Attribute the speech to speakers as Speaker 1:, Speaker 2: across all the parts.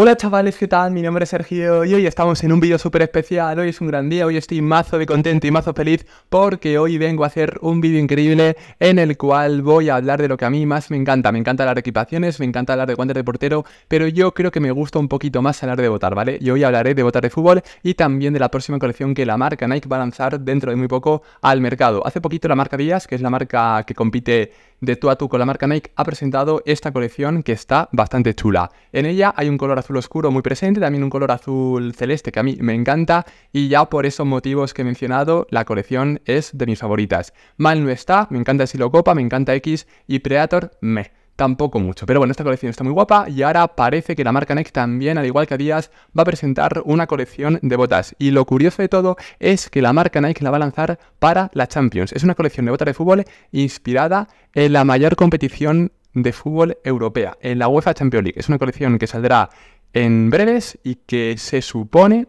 Speaker 1: Hola chavales, ¿qué tal? Mi nombre es Sergio y hoy estamos en un vídeo súper especial. Hoy es un gran día, hoy estoy mazo de contento y mazo feliz porque hoy vengo a hacer un vídeo increíble en el cual voy a hablar de lo que a mí más me encanta. Me encanta hablar de equipaciones, me encanta hablar de guantes de portero, pero yo creo que me gusta un poquito más hablar de botar, ¿vale? Y hoy hablaré de botar de fútbol y también de la próxima colección que la marca Nike va a lanzar dentro de muy poco al mercado. Hace poquito la marca Díaz, que es la marca que compite de tú a tú con la marca Nike ha presentado esta colección que está bastante chula. En ella hay un color azul oscuro muy presente, también un color azul celeste que a mí me encanta y ya por esos motivos que he mencionado la colección es de mis favoritas. Mal no está, me encanta copa, me encanta X y Predator me tampoco mucho. Pero bueno, esta colección está muy guapa y ahora parece que la marca Nike también, al igual que Díaz, va a presentar una colección de botas. Y lo curioso de todo es que la marca Nike la va a lanzar para la Champions. Es una colección de botas de fútbol inspirada en la mayor competición de fútbol europea, en la UEFA Champions League. Es una colección que saldrá en breves y que se supone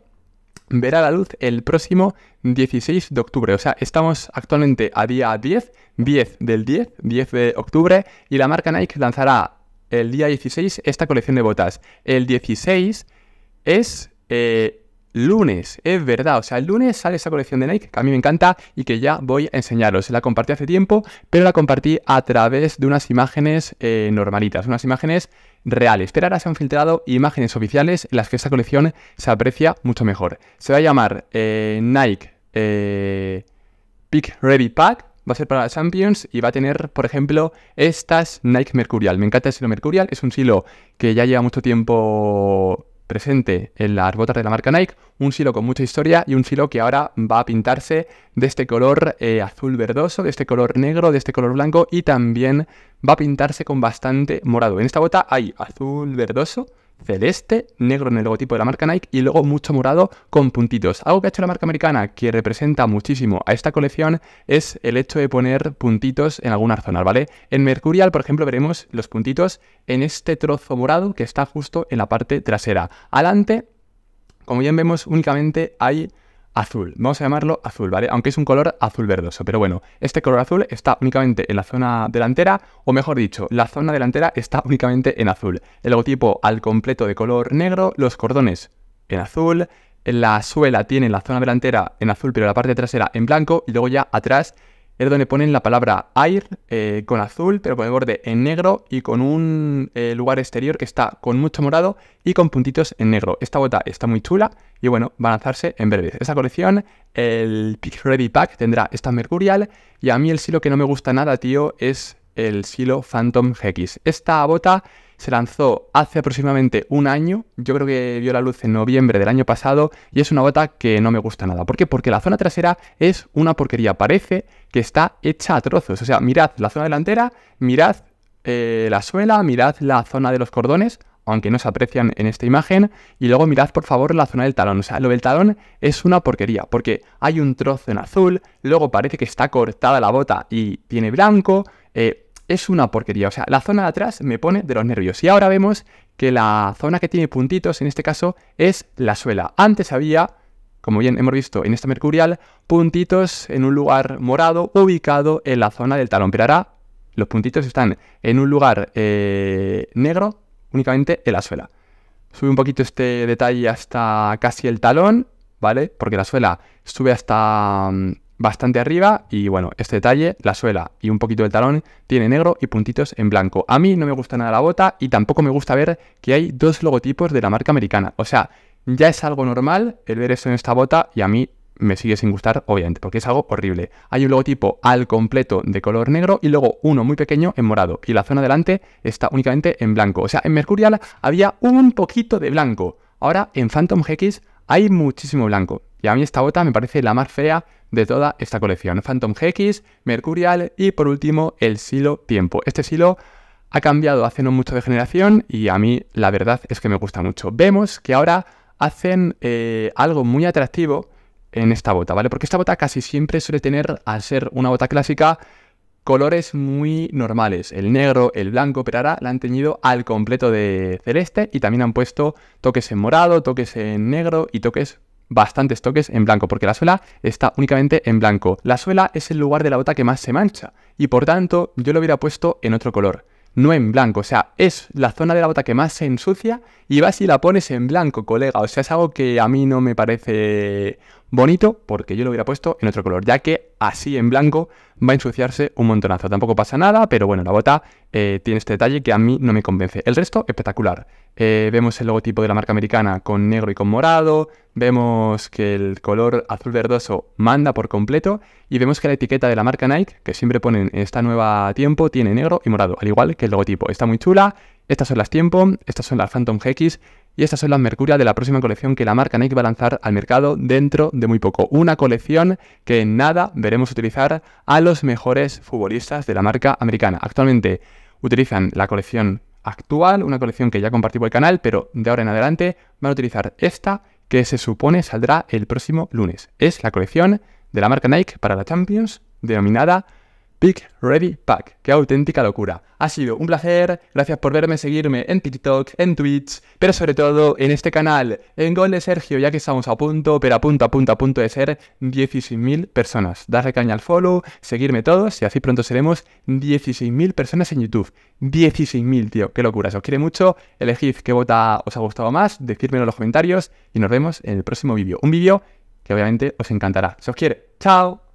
Speaker 1: verá la luz el próximo 16 de octubre. O sea, estamos actualmente a día 10, 10 del 10, 10 de octubre, y la marca Nike lanzará el día 16 esta colección de botas. El 16 es eh, lunes, es verdad, o sea, el lunes sale esa colección de Nike que a mí me encanta y que ya voy a enseñaros. La compartí hace tiempo, pero la compartí a través de unas imágenes eh, normalitas, unas imágenes reales, pero ahora se han filtrado imágenes oficiales en las que esta colección se aprecia mucho mejor. Se va a llamar eh, Nike eh, Pick Ready Pack, va a ser para la Champions y va a tener, por ejemplo, estas Nike Mercurial. Me encanta el silo Mercurial, es un silo que ya lleva mucho tiempo presente en las botas de la marca Nike, un silo con mucha historia y un silo que ahora va a pintarse de este color eh, azul verdoso, de este color negro, de este color blanco y también va a pintarse con bastante morado. En esta bota hay azul verdoso, celeste, negro en el logotipo de la marca Nike y luego mucho morado con puntitos. Algo que ha hecho la marca americana que representa muchísimo a esta colección es el hecho de poner puntitos en algunas zonas, ¿vale? En Mercurial, por ejemplo, veremos los puntitos en este trozo morado que está justo en la parte trasera. Adelante, como bien vemos, únicamente hay azul. Vamos a llamarlo azul, ¿vale? Aunque es un color azul verdoso, pero bueno, este color azul está únicamente en la zona delantera, o mejor dicho, la zona delantera está únicamente en azul. El logotipo al completo de color negro, los cordones en azul, la suela tiene la zona delantera en azul, pero la parte trasera en blanco, y luego ya atrás es donde ponen la palabra air eh, con azul, pero con el borde en negro y con un eh, lugar exterior que está con mucho morado y con puntitos en negro. Esta bota está muy chula y bueno, va a lanzarse en breve. Esta colección, el Pick Ready Pack, tendrá esta Mercurial y a mí el silo que no me gusta nada, tío, es el silo Phantom GX. Esta bota se lanzó hace aproximadamente un año, yo creo que vio la luz en noviembre del año pasado, y es una bota que no me gusta nada. ¿Por qué? Porque la zona trasera es una porquería, parece que está hecha a trozos. O sea, mirad la zona delantera, mirad eh, la suela, mirad la zona de los cordones, aunque no se aprecian en esta imagen, y luego mirad por favor la zona del talón. O sea, lo del talón es una porquería, porque hay un trozo en azul, luego parece que está cortada la bota y tiene blanco. Eh, es una porquería. O sea, la zona de atrás me pone de los nervios. Y ahora vemos que la zona que tiene puntitos, en este caso, es la suela. Antes había, como bien hemos visto en esta mercurial, puntitos en un lugar morado ubicado en la zona del talón. Pero ahora los puntitos están en un lugar eh, negro únicamente en la suela. Sube un poquito este detalle hasta casi el talón, ¿vale? Porque la suela sube hasta mm, bastante arriba y bueno, este detalle, la suela y un poquito del talón tiene negro y puntitos en blanco. A mí no me gusta nada la bota y tampoco me gusta ver que hay dos logotipos de la marca americana. O sea, ya es algo normal el ver eso en esta bota y a mí me sigue sin gustar, obviamente, porque es algo horrible. Hay un logotipo al completo de color negro y luego uno muy pequeño en morado. Y la zona delante está únicamente en blanco. O sea, en Mercurial había un poquito de blanco. Ahora en Phantom X hay muchísimo blanco. Y a mí esta bota me parece la más fea de toda esta colección. Phantom GX, Mercurial y por último el silo Tiempo. Este silo ha cambiado hace no mucho de generación y a mí la verdad es que me gusta mucho. Vemos que ahora hacen eh, algo muy atractivo en esta bota, ¿vale? Porque esta bota casi siempre suele tener, al ser una bota clásica, colores muy normales, el negro, el blanco, pero ahora la han teñido al completo de celeste y también han puesto toques en morado, toques en negro y toques bastantes toques en blanco, porque la suela está únicamente en blanco. La suela es el lugar de la bota que más se mancha, y por tanto yo lo hubiera puesto en otro color, no en blanco. O sea, es la zona de la bota que más se ensucia y vas y la pones en blanco, colega. O sea, es algo que a mí no me parece bonito, porque yo lo hubiera puesto en otro color, ya que así en blanco va a ensuciarse un montonazo. Tampoco pasa nada, pero bueno, la bota eh, tiene este detalle que a mí no me convence. El resto, espectacular. Eh, vemos el logotipo de la marca americana con negro y con morado, vemos que el color azul verdoso manda por completo y vemos que la etiqueta de la marca Nike, que siempre ponen en esta nueva tiempo, tiene negro y morado, al igual que el logotipo. Está muy chula, estas son las tiempo, estas son las Phantom GX, y estas son las Mercuria de la próxima colección que la marca Nike va a lanzar al mercado dentro de muy poco. Una colección que en nada veremos utilizar a los mejores futbolistas de la marca americana. Actualmente utilizan la colección actual, una colección que ya compartí el canal, pero de ahora en adelante van a utilizar esta que se supone saldrá el próximo lunes. Es la colección de la marca Nike para la Champions denominada Pick Ready Pack. ¡Qué auténtica locura! Ha sido un placer, gracias por verme, seguirme en TikTok, en Twitch, pero sobre todo en este canal, en Gol de Sergio, ya que estamos a punto, pero a punto, a punto, a punto de ser 16.000 personas. Darle caña al follow, seguirme todos y así pronto seremos 16.000 personas en YouTube. 16.000, tío, qué locura, se os quiere mucho, elegid qué bota os ha gustado más, decírmelo en los comentarios y nos vemos en el próximo vídeo. Un vídeo que obviamente os encantará. Se os quiere, chao.